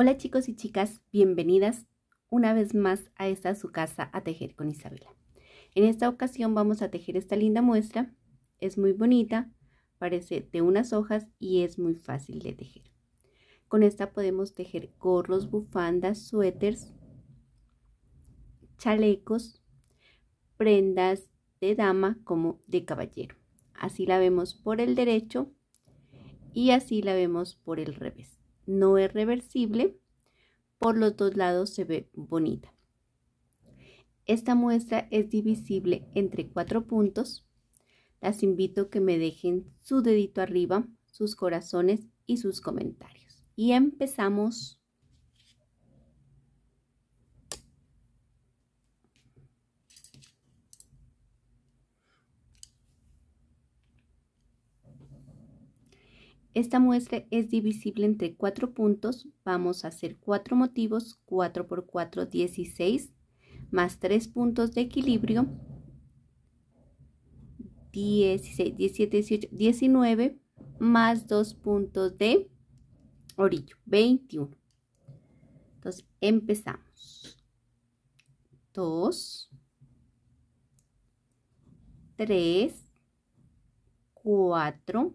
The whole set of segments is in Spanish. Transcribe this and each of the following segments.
Hola chicos y chicas, bienvenidas una vez más a esta su casa a tejer con Isabela. En esta ocasión vamos a tejer esta linda muestra, es muy bonita, parece de unas hojas y es muy fácil de tejer. Con esta podemos tejer gorros, bufandas, suéteres, chalecos, prendas de dama como de caballero. Así la vemos por el derecho y así la vemos por el revés no es reversible, por los dos lados se ve bonita. Esta muestra es divisible entre cuatro puntos. Las invito a que me dejen su dedito arriba, sus corazones y sus comentarios. Y empezamos. Esta muestra es divisible entre cuatro puntos. Vamos a hacer cuatro motivos, 4 por 4, 16, más tres puntos de equilibrio, 16, 17, 18, 19, más dos puntos de orillo, 21. Entonces empezamos. 2, 3, 4,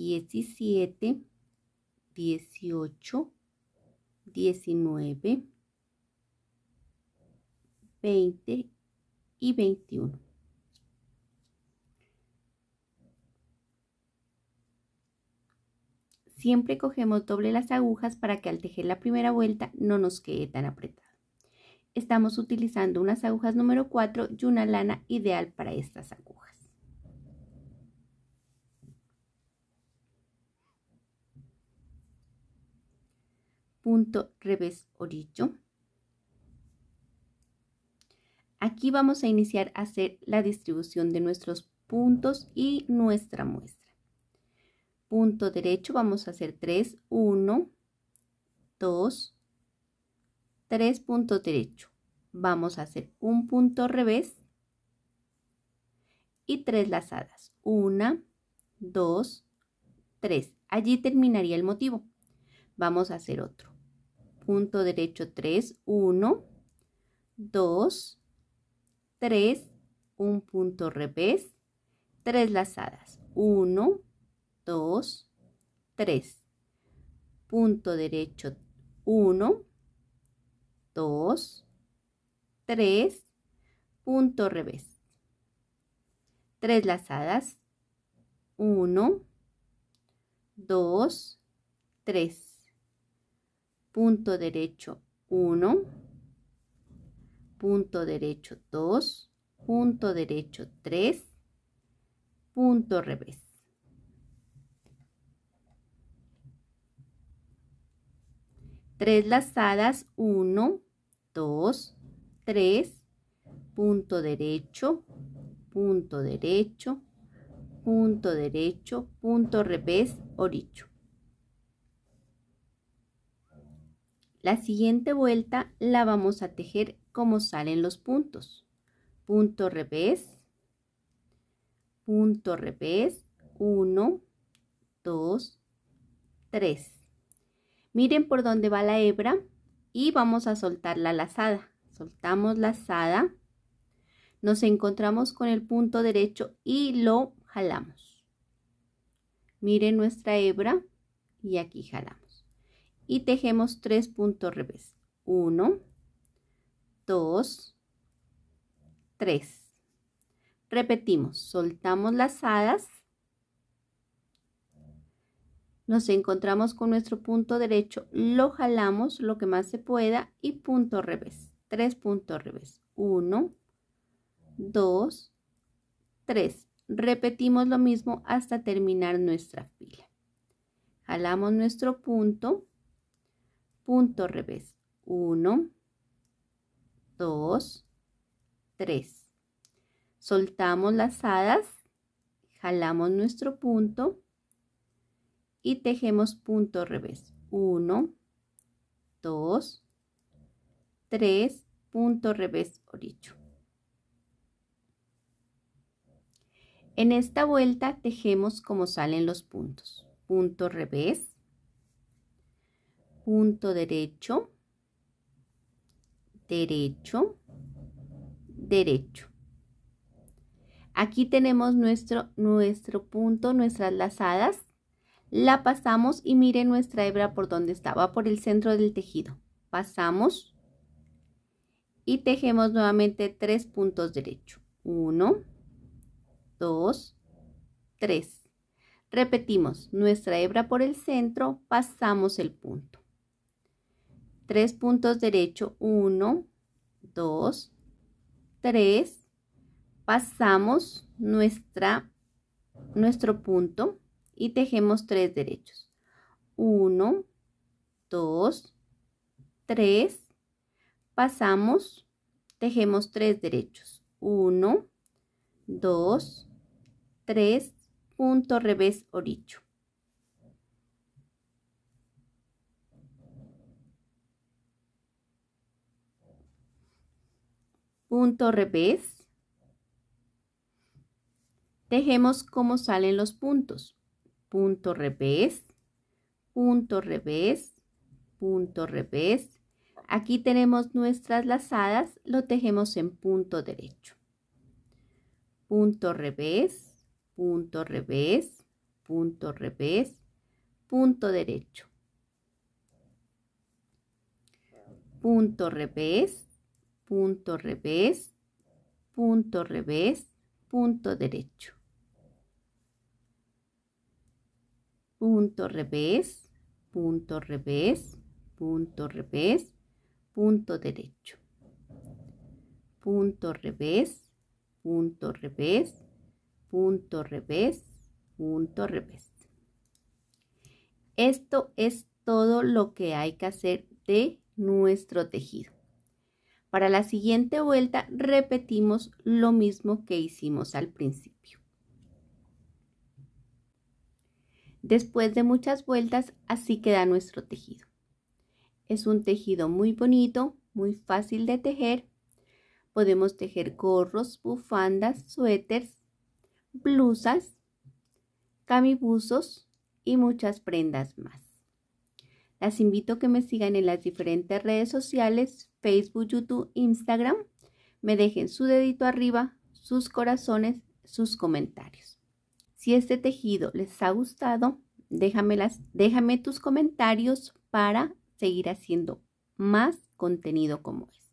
17, 18, 19, 20 y 21. Siempre cogemos doble las agujas para que al tejer la primera vuelta no nos quede tan apretado. Estamos utilizando unas agujas número 4 y una lana ideal para estas agujas. punto revés orillo. Aquí vamos a iniciar a hacer la distribución de nuestros puntos y nuestra muestra. Punto derecho vamos a hacer 3, 1, 2, 3 puntos derecho. Vamos a hacer un punto revés y tres lazadas. 1, 2, 3. Allí terminaría el motivo. Vamos a hacer otro punto derecho 3, 1, 2, 3, un punto revés, tres lazadas, 1, 2, 3, punto derecho 1, 2, 3, punto revés, tres lazadas, 1, 2, 3 punto derecho 1, punto derecho 2, punto derecho 3, punto revés. Tres lazadas 1, 2, 3, punto derecho, punto derecho, punto derecho, punto revés, oricho. La siguiente vuelta la vamos a tejer como salen los puntos. Punto revés, punto revés, 1, 2, 3. Miren por dónde va la hebra y vamos a soltar la lazada. Soltamos lazada, nos encontramos con el punto derecho y lo jalamos. Miren nuestra hebra y aquí jalamos y tejemos tres puntos revés. 1, 2, 3. Repetimos, soltamos las hadas, nos encontramos con nuestro punto derecho, lo jalamos lo que más se pueda y punto revés, tres puntos revés, 1, 2, 3. Repetimos lo mismo hasta terminar nuestra fila. Jalamos nuestro punto, punto revés. 1, 2, 3. Soltamos las hadas, jalamos nuestro punto y tejemos punto revés. 1, 2, 3, punto revés oricho. En esta vuelta tejemos como salen los puntos. Punto revés, punto derecho, derecho, derecho. Aquí tenemos nuestro, nuestro punto, nuestras lazadas. La pasamos y mire nuestra hebra por donde estaba por el centro del tejido. Pasamos y tejemos nuevamente tres puntos derecho. Uno, dos, tres. Repetimos nuestra hebra por el centro, pasamos el punto tres puntos derecho, 1, 2, 3, pasamos nuestra, nuestro punto y tejemos tres derechos, 1, 2, 3, pasamos, tejemos tres derechos, 1, 2, 3, punto revés oricho. punto revés, dejemos cómo salen los puntos. Punto revés, punto revés, punto revés. Aquí tenemos nuestras lazadas, lo tejemos en punto derecho. Punto revés, punto revés, punto revés, punto derecho. Punto revés, punto revés, punto revés, punto derecho. Punto revés, punto revés, punto revés, punto derecho. Punto revés, punto revés, punto revés, punto revés. Esto es todo lo que hay que hacer de nuestro tejido. Para la siguiente vuelta repetimos lo mismo que hicimos al principio. Después de muchas vueltas, así queda nuestro tejido. Es un tejido muy bonito, muy fácil de tejer. Podemos tejer gorros, bufandas, suéteres, blusas, camibuzos y muchas prendas más. Las invito a que me sigan en las diferentes redes sociales, Facebook, YouTube, Instagram, me dejen su dedito arriba, sus corazones, sus comentarios. Si este tejido les ha gustado, déjame tus comentarios para seguir haciendo más contenido como este.